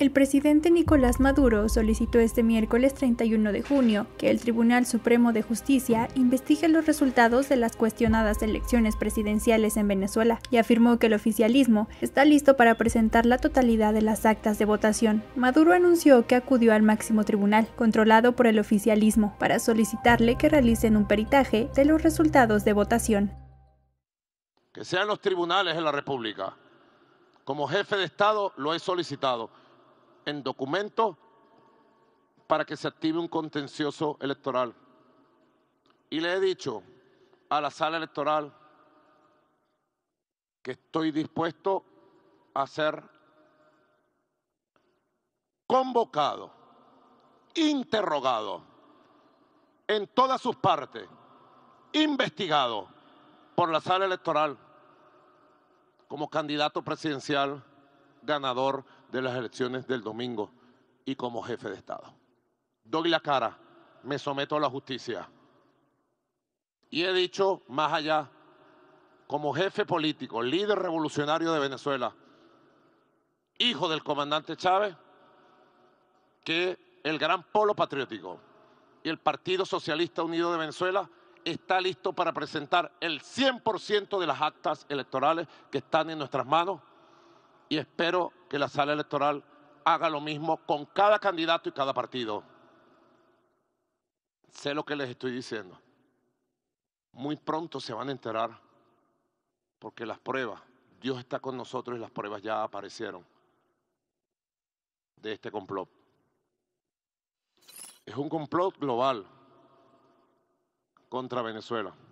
El presidente Nicolás Maduro solicitó este miércoles 31 de junio que el Tribunal Supremo de Justicia investigue los resultados de las cuestionadas elecciones presidenciales en Venezuela y afirmó que el oficialismo está listo para presentar la totalidad de las actas de votación. Maduro anunció que acudió al máximo tribunal, controlado por el oficialismo, para solicitarle que realicen un peritaje de los resultados de votación. Que sean los tribunales de la República. Como jefe de Estado lo he solicitado en documento para que se active un contencioso electoral. Y le he dicho a la sala electoral que estoy dispuesto a ser convocado, interrogado en todas sus partes, investigado por la sala electoral como candidato presidencial ganador de las elecciones del domingo y como jefe de Estado. Doy la cara, me someto a la justicia. Y he dicho más allá, como jefe político, líder revolucionario de Venezuela, hijo del comandante Chávez, que el gran polo patriótico y el Partido Socialista Unido de Venezuela está listo para presentar el 100% de las actas electorales que están en nuestras manos y espero que la sala electoral haga lo mismo con cada candidato y cada partido. Sé lo que les estoy diciendo. Muy pronto se van a enterar porque las pruebas, Dios está con nosotros y las pruebas ya aparecieron de este complot. Es un complot global contra Venezuela.